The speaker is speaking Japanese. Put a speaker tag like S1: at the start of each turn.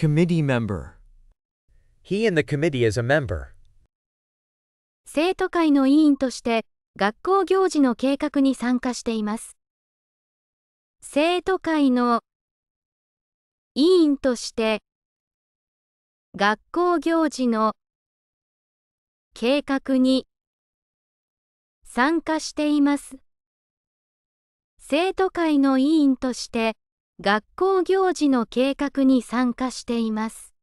S1: Committee member. He a n d the committee is a member.
S2: 生徒会の委員として学校行事の計画に参加しています。生徒会の委員として学校行事の計画に参加しています。生徒会の委員として学校行事の計画に参加しています。